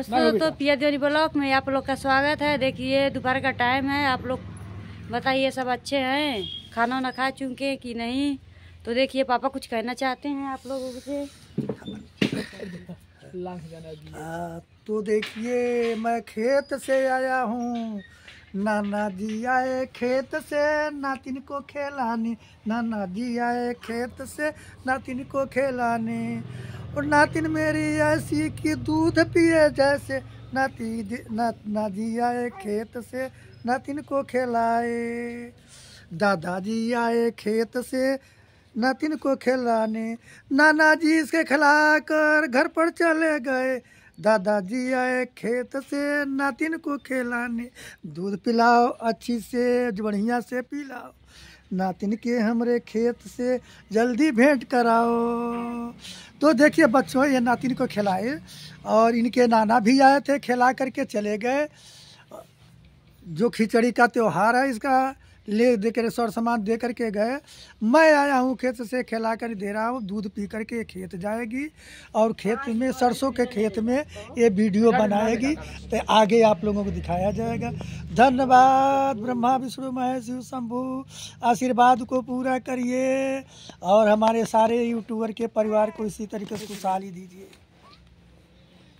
दोस्तों तो पिया देवरी ब्लॉक में आप लोग का स्वागत है देखिए दोपहर का टाइम है आप लोग बताइए सब अच्छे हैं खाना वाना खा चुके कि नहीं तो देखिए पापा कुछ कहना चाहते हैं आप लोगों से तो देखिए मैं खेत से आया हूँ नाना जी आए खेत से नातिन को खेलाने नाना जी आए खेत से नातिन को खेलाने और नातिन मेरी ऐसी की दूध पिए जैसे नाती ना नाजी आए खेत से नातिन को खिलाए दादाजी आए खेत से नातिन को खिलाने नाना जी इसके खिला कर घर पर चले गए दादाजी आए खेत से नातिन को खिलाने दूध पिलाओ अच्छी से बढ़िया से पिलाओ नातिन के हमरे खेत से जल्दी भेंट कराओ तो देखिए बच्चों ये नातिन को खिलाए और इनके नाना भी आए थे खिला करके चले गए जो खिचड़ी का त्यौहार है इसका ले दे कर सर सामान दे करके गए मैं आया हूँ खेत से खिला कर दे रहा हूँ दूध पी करके खेत जाएगी और खेत हाँ, में सरसों के खेत में ये वीडियो बनाएगी तो आगे आप लोगों को दिखाया जाएगा धन्यवाद ब्रह्मा विष्णु महेश शिव शंभु आशीर्वाद को पूरा करिए और हमारे सारे यूट्यूबर के परिवार को इसी तरीके से खुशहाली दीजिए